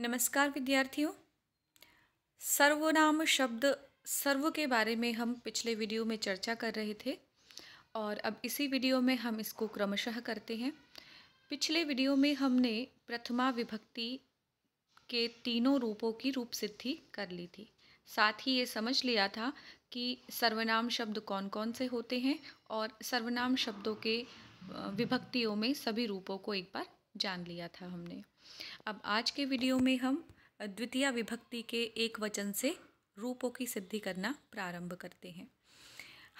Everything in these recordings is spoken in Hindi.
नमस्कार विद्यार्थियों सर्वनाम शब्द सर्व के बारे में हम पिछले वीडियो में चर्चा कर रहे थे और अब इसी वीडियो में हम इसको क्रमशः करते हैं पिछले वीडियो में हमने प्रथमा विभक्ति के तीनों रूपों की रूप सिद्धि कर ली थी साथ ही ये समझ लिया था कि सर्वनाम शब्द कौन कौन से होते हैं और सर्वनाम शब्दों के विभक्तियों में सभी रूपों को एक बार जान लिया था हमने अब आज के वीडियो में हम द्वितीय विभक्ति के एक वचन से रूपों की सिद्धि करना प्रारंभ करते हैं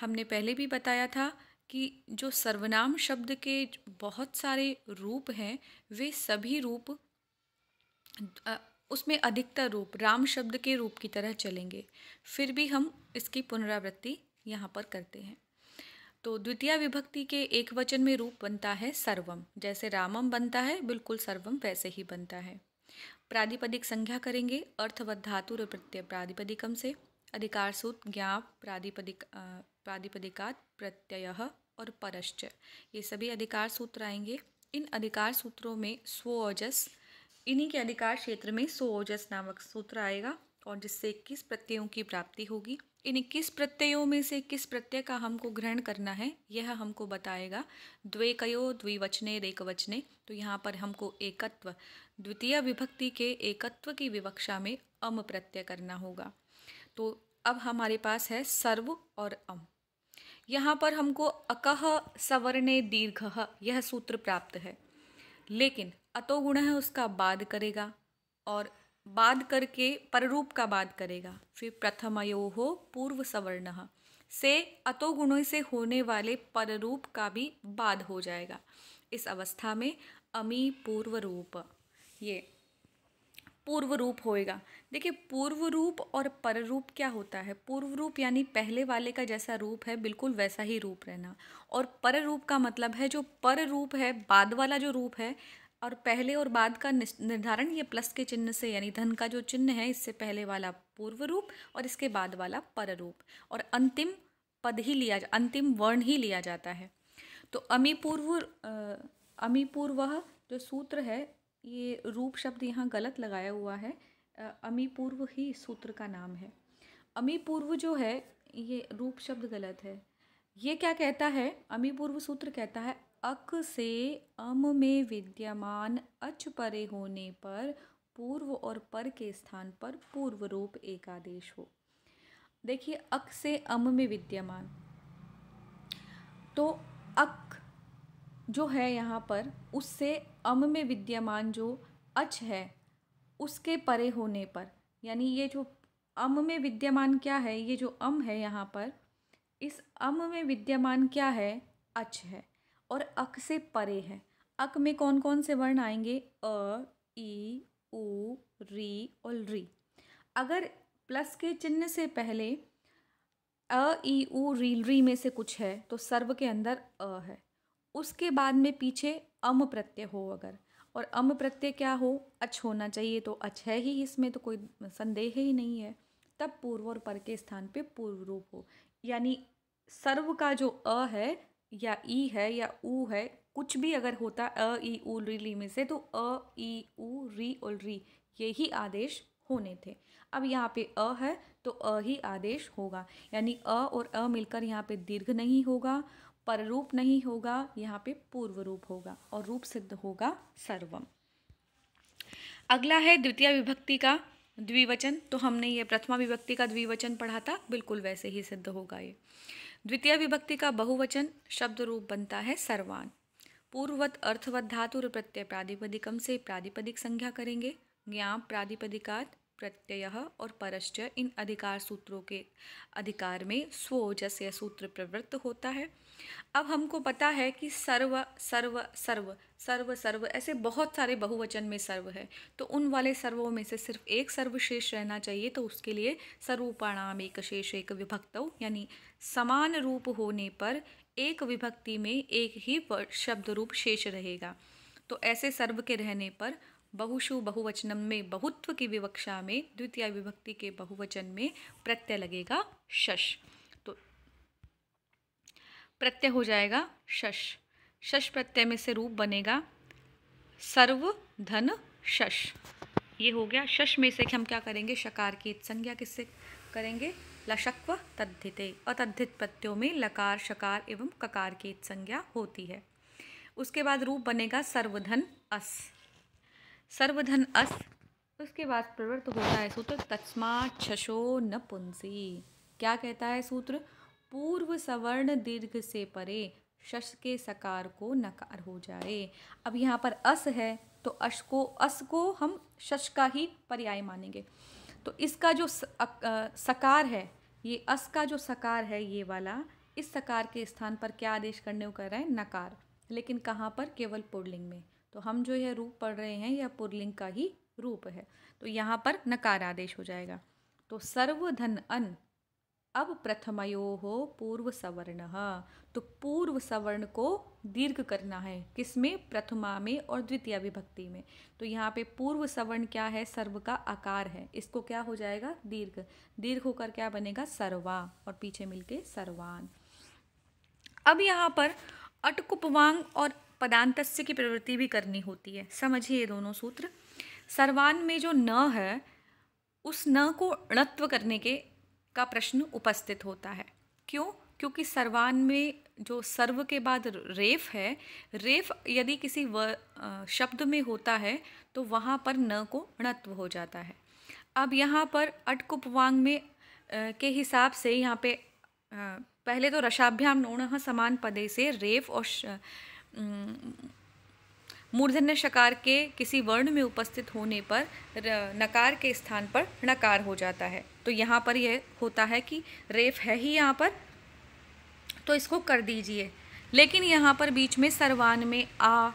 हमने पहले भी बताया था कि जो सर्वनाम शब्द के बहुत सारे रूप हैं वे सभी रूप उसमें अधिकतर रूप राम शब्द के रूप की तरह चलेंगे फिर भी हम इसकी पुनरावृत्ति यहाँ पर करते हैं तो द्वितीय विभक्ति के एक वचन में रूप बनता है सर्वम जैसे रामम बनता है बिल्कुल सर्वम वैसे ही बनता है प्राधिपदिक संज्ञा करेंगे अर्थवत धातु प्रत्यय प्राधिपदिकम से अधिकार सूत्र ज्ञाप प्राधिपदिक प्रातिपदिकात प्रत्यय और परश्च ये सभी अधिकार सूत्र आएंगे इन अधिकार सूत्रों में स्वओजस इन्हीं के अधिकार क्षेत्र में स्वओजस नामक सूत्र आएगा और जिससे इक्कीस प्रत्ययों की प्राप्ति होगी इन किस प्रत्ययों में से किस प्रत्यय का हमको ग्रहण करना है यह हमको बताएगा द्वे कयो द्विवचने वचने तो यहाँ पर हमको एकत्व द्वितीय विभक्ति के एकत्व की विवक्षा में अम प्रत्यय करना होगा तो अब हमारे पास है सर्व और अम यहाँ पर हमको अकह सवर्णे दीर्घ यह सूत्र प्राप्त है लेकिन अतोगुण है उसका बाद करेगा और बाद करके पररूप का बाद करेगा फिर प्रथम हो पूर्व सवर्ण से अतो गुणों से होने वाले पररूप का भी बाद हो जाएगा इस अवस्था में अमी पूर्व रूप ये पूर्व रूप होएगा देखिए पूर्व रूप और पररूप क्या होता है पूर्व रूप यानी पहले वाले का जैसा रूप है बिल्कुल वैसा ही रूप रहना और पररूप का मतलब है जो पर रूप है बाद वाला जो रूप है और पहले और बाद का निर्धारण ये प्लस के चिन्ह से यानी धन का जो चिन्ह है इससे पहले वाला पूर्व रूप और इसके बाद वाला पर रूप और अंतिम पद ही लिया अंतिम वर्ण ही लिया जाता है तो अमीपूर्व अमीपूर्व जो सूत्र है ये रूप शब्द यहाँ गलत लगाया हुआ है अमीपूर्व ही सूत्र का नाम है अमीपूर्व जो है ये रूप शब्द गलत है ये क्या कहता है अमीपूर्व सूत्र कहता है अक से अम में विद्यमान अच परे होने पर पूर्व और पर के स्थान पर पूर्व रूप एकादेश हो देखिए अक से अम में विद्यमान तो अक जो है यहाँ पर उससे अम में विद्यमान जो अच है उसके परे होने पर यानी ये जो अम में विद्यमान क्या है ये जो अम है यहाँ पर इस अम में विद्यमान क्या है अच है और अक से परे है अक में कौन कौन से वर्ण आएंगे अ ई ऊ री और री अगर प्लस के चिन्ह से पहले अ ई ऊ री री में से कुछ है तो सर्व के अंदर अ है उसके बाद में पीछे अम प्रत्यय हो अगर और अम प्रत्यय क्या हो अच होना चाहिए तो अच है ही इसमें तो कोई संदेह ही नहीं है तब पूर्व और पर के स्थान पे पूर्व रूप हो यानी सर्व का जो अ है या ई है या ऊ है कुछ भी अगर होता अ ई ऊ री ली में से तो अ ई ऊ री उल री यही आदेश होने थे अब यहाँ पे अ है तो अ ही आदेश होगा यानी अ और अ मिलकर यहाँ पे दीर्घ नहीं होगा पररूप नहीं होगा यहाँ पे पूर्व रूप होगा और रूप सिद्ध होगा सर्वम अगला है द्वितीय विभक्ति का द्विवचन तो हमने ये प्रथमा विभक्ति का द्विवचन पढ़ा था बिल्कुल वैसे ही सिद्ध होगा ये द्वितीय विभक्ति का बहुवचन शब्द रूप बनता है सर्वान पूर्ववत अर्थवत धातु प्रत्यय प्राधिपदिकम से प्रातिपदिक संज्ञा करेंगे ज्ञाप प्राधिपदिकात प्रत्यय और परश्च इन अधिकार सूत्रों के अधिकार में स्वोजस यह सूत्र प्रवृत्त होता है अब हमको पता है कि सर्व सर्व सर्व सर्व सर्व ऐसे बहुत सारे बहुवचन में सर्व है तो उन वाले सर्वों में से सिर्फ एक सर्व शेष रहना चाहिए तो उसके लिए सर्वोपाणाम एक शेष एक विभक्त यानी समान रूप होने पर एक विभक्ति में एक ही शब्द रूप शेष रहेगा तो ऐसे सर्व के रहने पर बहुशु बहुवचनम में बहुत्व की विवक्षा में द्वितीय विभक्ति के बहुवचन में प्रत्यय लगेगा शश तो प्रत्यय हो जाएगा शश शश प्रत्यय में से रूप बनेगा सर्व धन शश ये हो गया शश में से हम क्या करेंगे शकार की संज्ञा किससे करेंगे लशक्व तद्धिते और तद्धित प्रत्ययों में लकार शकार एवं ककार की संज्ञा होती है उसके बाद रूप बनेगा सर्वधन अस सर्वधन अस उसके बाद प्रवृत्त होता है सूत्र तस्मा छशो न पुंसी क्या कहता है सूत्र पूर्व सवर्ण दीर्घ से परे शश के सकार को नकार हो जाए अब यहाँ पर अस है तो अश को अस को हम शश का ही पर्याय मानेंगे तो इसका जो सकार है ये अस का जो सकार है ये वाला इस सकार के स्थान पर क्या आदेश करने को कर रहा है नकार लेकिन कहाँ पर केवल पुरलिंग में तो हम जो यह रूप पढ़ रहे हैं यह पुरलिंग का ही रूप है तो यहाँ पर नकार आदेश हो जाएगा तो सर्वधन अन अब प्रथमयो हो पूर्व सवर्ण तो पूर्व सवर्ण को दीर्घ करना है किसमें प्रथमा में और द्वितीय विभक्ति में तो यहाँ पे पूर्व सवर्ण क्या है सर्व का आकार है इसको क्या हो जाएगा दीर्घ दीर्घ होकर क्या बनेगा सर्वा और पीछे मिलके सर्वान अब यहाँ पर अटकुपवांग और पदांतस्य की प्रवृत्ति भी करनी होती है समझिए ये दोनों सूत्र सर्वान में जो न है उस न को अणत्व करने के का प्रश्न उपस्थित होता है क्यों क्योंकि सर्वान में जो सर्व के बाद रेफ है रेफ यदि किसी व शब्द में होता है तो वहाँ पर न को अणत्व हो जाता है अब यहाँ पर अटकुपवांग में के हिसाब से यहाँ पे पहले तो रशाभ्याम नोण समान पदे से रेफ और मूर्धन्य शकार के किसी वर्ण में उपस्थित होने पर नकार के स्थान पर नकार हो जाता है तो यहाँ पर यह होता है कि रेफ है ही यहाँ पर तो इसको कर दीजिए लेकिन यहाँ पर बीच में सर्वान में आ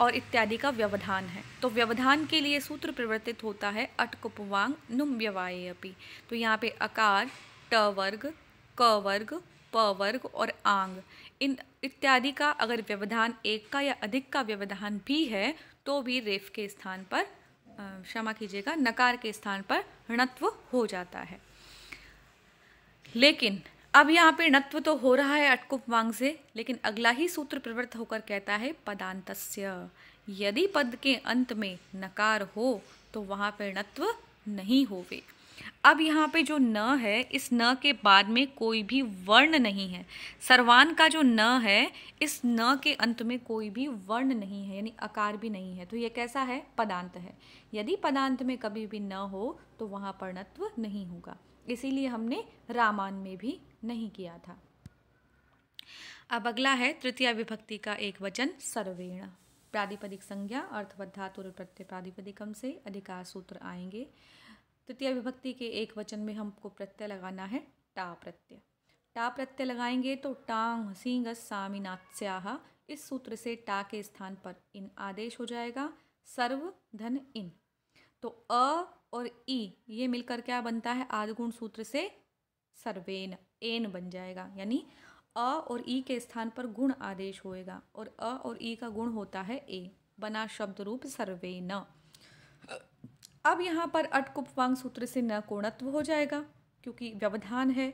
और इत्यादि का व्यवधान है तो व्यवधान के लिए सूत्र प्रवर्तित होता है अटकुपवांग नुम व्यवाय अपी तो यहाँ पे अकार ट वर्ग क वर्ग प वर्ग और आंग इन इत्यादि का अगर व्यवधान एक का या अधिक का व्यवधान भी है तो भी रेफ के स्थान पर क्षमा कीजिएगा नकार के स्थान पर ऋणत्व हो जाता है लेकिन अब यहाँ पे ऋणत्व तो हो रहा है अटकुप वांग से लेकिन अगला ही सूत्र प्रवृत्त होकर कहता है पदांतस्य यदि पद के अंत में नकार हो तो वहाँ पर ऋणत्व नहीं होवे अब यहाँ पे जो न है इस न के बाद में कोई भी वर्ण नहीं है सर्वान का जो न है इस न के अंत में कोई भी वर्ण नहीं है यानी आकार भी नहीं है तो ये कैसा है पदांत है यदि पदांत में कभी भी न हो तो वहाँ पर्णत्व नहीं होगा इसीलिए हमने रामायण में भी नहीं किया था अब अगला है तृतीय विभक्ति का एक वचन सर्वेण प्रातिपदिक संज्ञा अर्थवत प्रत्यय प्रातिपदिकम से अधिकार सूत्र आएंगे तृतीय विभक्ति के एक वचन में हमको प्रत्यय लगाना है टा प्रत्यय टा प्रत्यय लगाएंगे तो टांग सिंह सामिनात्स्याह इस सूत्र से टा के स्थान पर इन आदेश हो जाएगा सर्व धन इन तो अ और ई ये मिलकर क्या बनता है आदिगुण सूत्र से सर्वेन एन बन जाएगा यानी अ और ई के स्थान पर गुण आदेश होएगा और अ और ई का गुण होता है ए बना शब्द रूप सर्वेन अब यहाँ पर अट कुपवांग सूत्र से न कोणत्व हो जाएगा क्योंकि व्यवधान है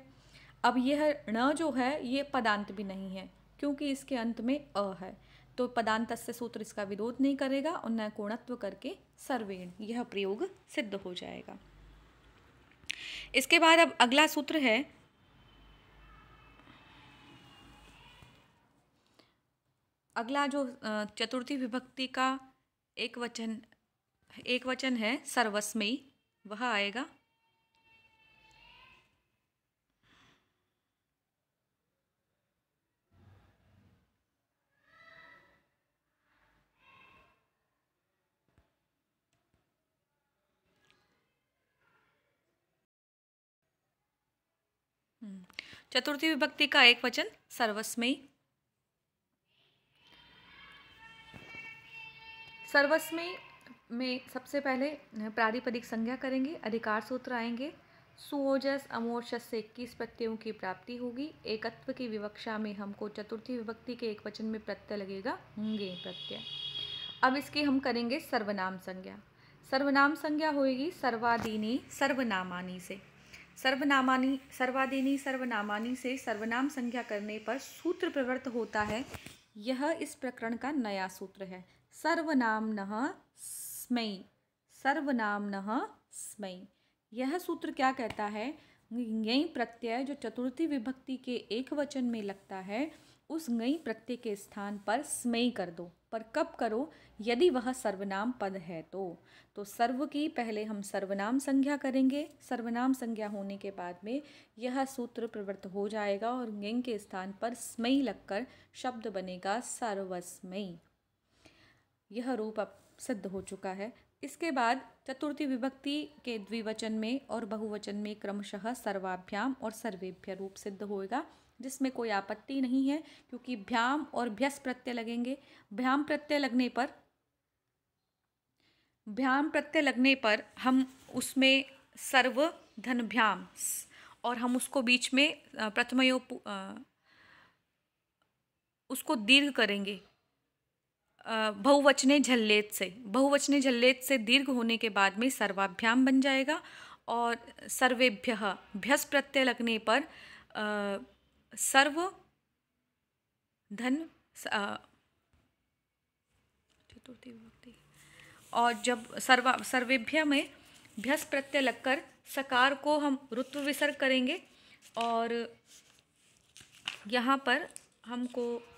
अब यह न जो है ये पदांत भी नहीं है क्योंकि इसके अंत में अ है तो पदांत से सूत्र इसका विरोध नहीं करेगा और न कोणत्व करके सर्वेण यह प्रयोग सिद्ध हो जाएगा इसके बाद अब अगला सूत्र है अगला जो चतुर्थी विभक्ति का एक वचन एक वचन है सर्वस्मयी वह आएगा हम्म, चतुर्थी विभक्ति का एक वचन सर्वस्मयी सर्वस्मयी में सबसे पहले प्रातिपदिक संज्ञा करेंगे अधिकार सूत्र आएंगे सुओजस अमोजस से इक्कीस प्रत्ययों की प्राप्ति होगी एकत्व की विवक्षा में हमको चतुर्थी विभक्ति के एक वचन में प्रत्यय लगेगा होंगे प्रत्यय अब इसकी हम करेंगे सर्वनाम संज्ञा सर्वनाम संज्ञा होगी सर्वादीनी सर्वनामानी से सर्वनामानी सर्वादीनी सर्वनामानी से सर्वनाम संज्ञा करने पर सूत्र प्रवृत्त होता है यह इस प्रकरण का नया सूत्र है सर्वनाम न स्मय सर्वनाम स्मयी यह सूत्र क्या कहता है गई प्रत्यय जो चतुर्थी विभक्ति के एक वचन में लगता है उस गई प्रत्यय के स्थान पर स्मयी कर दो पर कब करो यदि वह सर्वनाम पद है तो तो सर्व की पहले हम सर्वनाम संज्ञा करेंगे सर्वनाम संज्ञा होने के बाद में यह सूत्र प्रवृत्त हो जाएगा और गई के स्थान पर स्मयी लगकर शब्द बनेगा सर्वस्मयी यह रूप अब सिद्ध हो चुका है इसके बाद चतुर्थी विभक्ति के द्विवचन में और बहुवचन में क्रमशः सर्वाभ्याम और सर्वेभ्य रूप सिद्ध होएगा जिसमें कोई आपत्ति नहीं है क्योंकि भ्याम और भ्यस प्रत्यय लगेंगे भ्याम प्रत्यय लगने पर भ्याम प्रत्यय लगने पर हम उसमें सर्व धन भ्याम और हम उसको बीच में प्रथमयो उसको दीर्घ करेंगे बहुवचने झल्लेत से बहुवचने झल्लेत से दीर्घ होने के बाद में सर्वाभ्याम बन जाएगा और सर्वेभ्य भ्यस प्रत्यय लगने पर आ, सर्व धन चतुर्थी विभक्ति और जब सर्वा सर्वेभ्य में भ्यस प्रत्यय लगकर सकार को हम रुत्व विसर्ग करेंगे और यहाँ पर हमको